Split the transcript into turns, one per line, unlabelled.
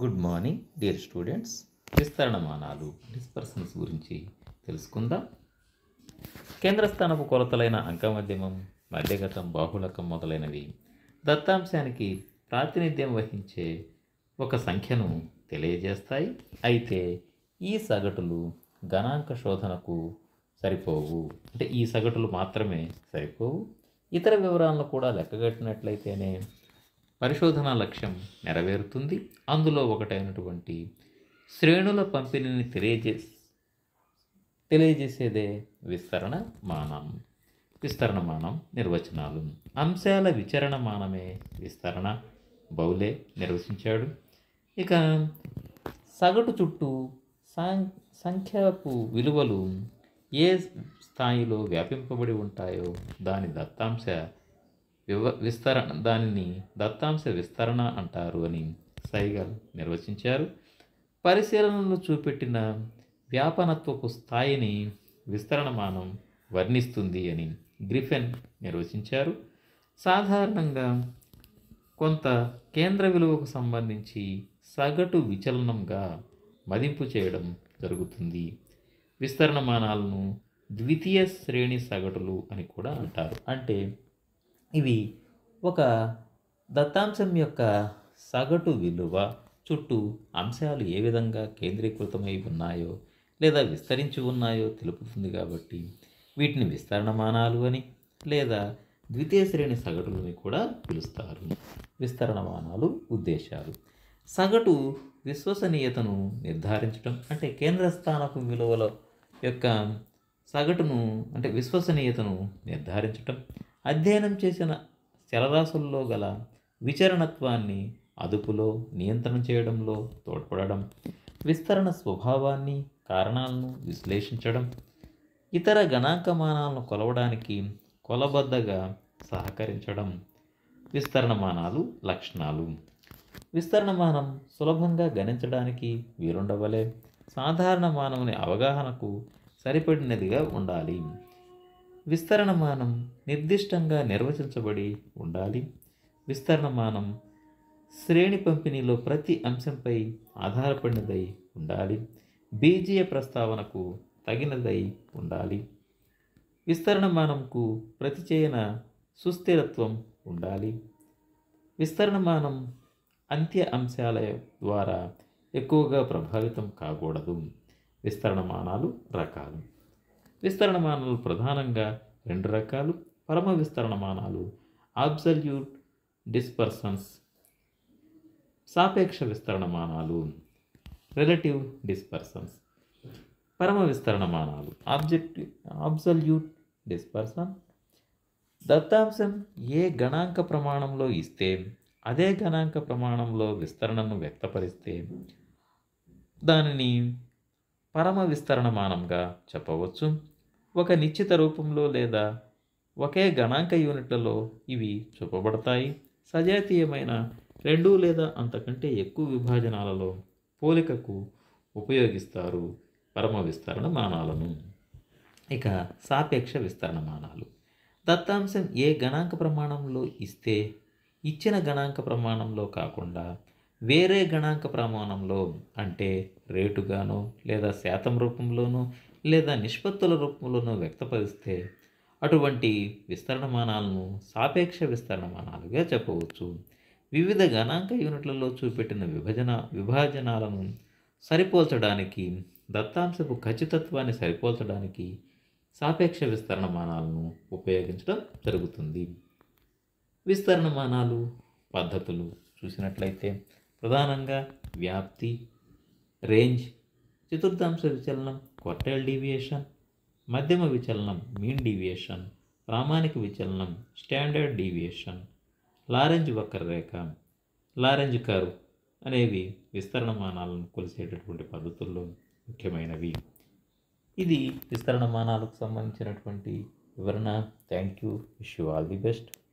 good morning dear students విస్తరణమానాలు dispersions గురించి తెలుసుకుందాం కేంద్రస్థానపు కొలతలైన అంకమధ్యమం మధ్యగతం బాహుళకం మొదలైనవి దత్తాంశానికి ప్రాతినిధ్యం వహించే ఒక సంఖ్యను తెలియజేస్తాయి అయితే ఈ సగటులు గణాంక శోధనకు సరిపోవు అంటే ఈ సగటులు మాత్రమే సరిపోవు ఇతర వివరాలను కూడా లెక్కగట్టినట్లయితేనే పరిశోధన లక్ష్యం నెరవేరుతుంది అందులో ఒకటైనటువంటి శ్రేణుల పంపిణీని తెలియజే తెలియజేసేదే విస్తరణ మానం విస్తరణ మానం నిర్వచనాలు అంశాల విచరణ మానమే విస్తరణ బౌలే నిర్వచించాడు ఇక సగటు చుట్టూ సాం సంఖ్యాపు విలువలు ఏ స్థాయిలో వ్యాపింపబడి ఉంటాయో దాని దత్తాంశ వివ విస్తరణ దానిని దత్తాంశ విస్తరణ అంటారు అని సైగల్ నిర్వచించారు పరిశీలనలు చూపెట్టిన వ్యాపనత్వపు స్థాయిని విస్తరణమానం వర్ణిస్తుంది అని గ్రిఫెన్ నిర్వచించారు సాధారణంగా కొంత కేంద్ర విలువకు సంబంధించి సగటు విచలనంగా మదింపు చేయడం జరుగుతుంది విస్తరణమానాలను ద్వితీయ శ్రేణి సగటులు అని కూడా అంటారు అంటే ఇవి ఒక దత్తాంశం యొక్క సగటు విలువ చుట్టూ అంశాలు ఏ విధంగా కేంద్రీకృతమై ఉన్నాయో లేదా విస్తరించి ఉన్నాయో తెలుపుతుంది కాబట్టి వీటిని విస్తరణ మానాలు అని లేదా ద్వితీయ శ్రేణి సగటులని కూడా పిలుస్తారు విస్తరణ మానాలు ఉద్దేశాలు సగటు విశ్వసనీయతను నిర్ధారించడం అంటే కేంద్ర స్థానపు విలువల యొక్క సగటును అంటే విశ్వసనీయతను నిర్ధారించటం అధ్యయనం చేసిన చలరాశుల్లో గల విచరణత్వాన్ని అదుపులో నియంత్రణ చేయడంలో తోడ్పడడం విస్తరణ స్వభావాన్ని కారణాలను విశ్లేషించడం ఇతర గణాంకమానాలను కొలవడానికి కొలబద్దగా సహకరించడం విస్తరణమానాలు లక్షణాలు విస్తరణమానం సులభంగా గణించడానికి వీలుండవలే సాధారణ మానవుని అవగాహనకు సరిపడినదిగా ఉండాలి విస్తరణమానం నిర్దిష్టంగా నిర్వచించబడి ఉండాలి విస్తరణమానం శ్రేణి పంపిణీలో ప్రతి అంశంపై ఆధారపడినదై ఉండాలి బీజీయ ప్రస్తావనకు తగినదై ఉండాలి విస్తరణమానంకు ప్రతిచయన సుస్థిరత్వం ఉండాలి విస్తరణమానం అంత్య అంశాల ద్వారా ఎక్కువగా ప్రభావితం కాకూడదు విస్తరణమానాలు రకాలు విస్తరణమానాలు ప్రధానంగా రెండు రకాలు పరమ విస్తరణమానాలు అబ్సల్యూట్ డిస్పర్సన్స్ సాపేక్ష విస్తరణమానాలు రిలేటివ్ డిస్పర్సన్స్ పరమ విస్తరణమానాలు ఆబ్జెక్టివ్ అబ్సల్యూట్ డిస్పర్సన్ దత్తాంశం ఏ గణాంక ప్రమాణంలో ఇస్తే అదే గణాంక ప్రమాణంలో విస్తరణను వ్యక్తపరిస్తే దానిని పరమ విస్తరణమానంగా చెప్పవచ్చు ఒక నిశ్చిత రూపంలో లేదా ఒకే గణాంక యూనిట్లలో ఇవి చూపబడతాయి సజాతీయమైన రెండు లేదా అంతకంటే ఎక్కువ విభాజనాలలో పోలికకు ఉపయోగిస్తారు పరమ విస్తరణ మానాలను ఇక సాపేక్ష విస్తరణ మానాలు దత్తాంశం ఏ గణాంక ప్రమాణంలో ఇస్తే ఇచ్చిన గణాంక ప్రమాణంలో కాకుండా వేరే గణాంక ప్రమాణంలో అంటే రేటుగానో లేదా శాతం రూపంలోనో లేదా నిష్పత్తుల రూపంలోనో వ్యక్తపరిస్తే అటువంటి విస్తరణమానాలను సాపేక్ష విస్తరణమానాలుగా చెప్పవచ్చు వివిధ గణాంక యూనిట్లలో చూపెట్టిన విభజన విభాజనాలను సరిపోల్చడానికి దత్తాంశపు ఖచ్చితత్వాన్ని సరిపోల్చడానికి సాపేక్ష విస్తరణమానాలను ఉపయోగించడం జరుగుతుంది విస్తరణమానాలు పద్ధతులు చూసినట్లయితే ప్రధానంగా వ్యాప్తి రేంజ్ చతుర్థాంశ విచలనం క్వార్టైల్ డీవియేషన్ మధ్యమ విచలనం మీన్ డీవియేషన్ ప్రామాణిక విచలనం స్టాండర్డ్ డీవియేషన్ లారెంజ్ వక్రరేఖ లారెంజ్ కారు అనేవి విస్తరణ మానాలను కొలిసేటటువంటి పద్ధతుల్లో ముఖ్యమైనవి ఇది విస్తరణ మానాలకు సంబంధించినటువంటి వివరణ thank you wish you all the best